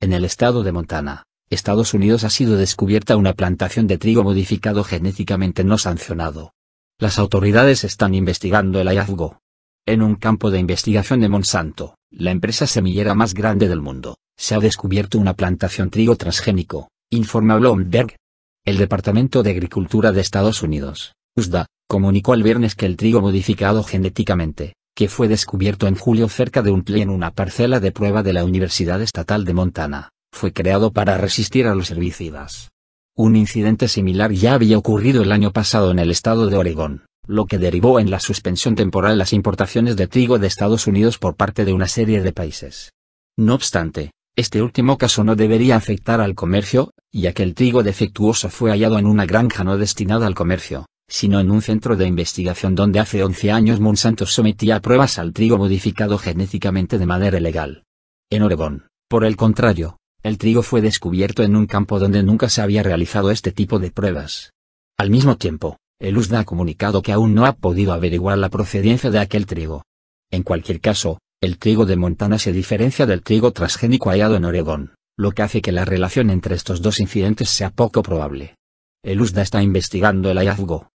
En el estado de Montana, Estados Unidos ha sido descubierta una plantación de trigo modificado genéticamente no sancionado. Las autoridades están investigando el hallazgo. En un campo de investigación de Monsanto, la empresa semillera más grande del mundo, se ha descubierto una plantación trigo transgénico, informa Bloomberg. El Departamento de Agricultura de Estados Unidos, USDA, comunicó el viernes que el trigo modificado genéticamente, que fue descubierto en julio cerca de un pli en una parcela de prueba de la Universidad Estatal de Montana, fue creado para resistir a los herbicidas. Un incidente similar ya había ocurrido el año pasado en el estado de Oregón, lo que derivó en la suspensión temporal las importaciones de trigo de Estados Unidos por parte de una serie de países. No obstante, este último caso no debería afectar al comercio, ya que el trigo defectuoso fue hallado en una granja no destinada al comercio, sino en un centro de investigación donde hace 11 años Monsanto sometía pruebas al trigo modificado genéticamente de manera ilegal. En Oregón, por el contrario, el trigo fue descubierto en un campo donde nunca se había realizado este tipo de pruebas. Al mismo tiempo, el USDA ha comunicado que aún no ha podido averiguar la procedencia de aquel trigo. En cualquier caso, el trigo de Montana se diferencia del trigo transgénico hallado en Oregón, lo que hace que la relación entre estos dos incidentes sea poco probable. El USDA está investigando el hallazgo,